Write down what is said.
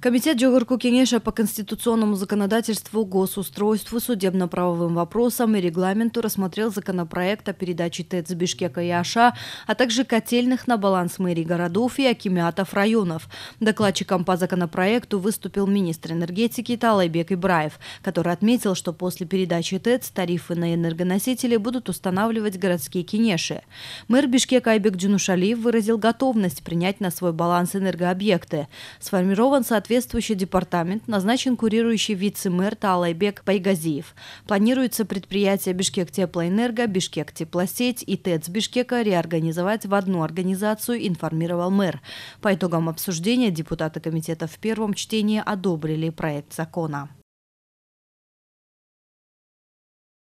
Комитет Джогурку Кенеша по конституционному законодательству, госустройству, судебно-правовым вопросам и регламенту рассмотрел законопроект о передаче ТЭЦ Бишкека и Аша, а также котельных на баланс мэрии городов и акимиатов районов. Докладчиком по законопроекту выступил министр энергетики Талайбек Ибраев, который отметил, что после передачи ТЭЦ тарифы на энергоносители будут устанавливать городские кенеши. Мэр Бишкека Айбек Джунушалиев выразил готовность принять на свой баланс энергообъекты. Сформирован соответствующий соответствующий департамент назначен курирующий вице-мэр Талайбек Пайгазиев. Планируется предприятие Бишкек Теплоэнерго, Бишкек Теплосеть и ТЭЦ Бишкека реорганизовать в одну организацию, информировал мэр. По итогам обсуждения депутаты комитета в первом чтении одобрили проект закона.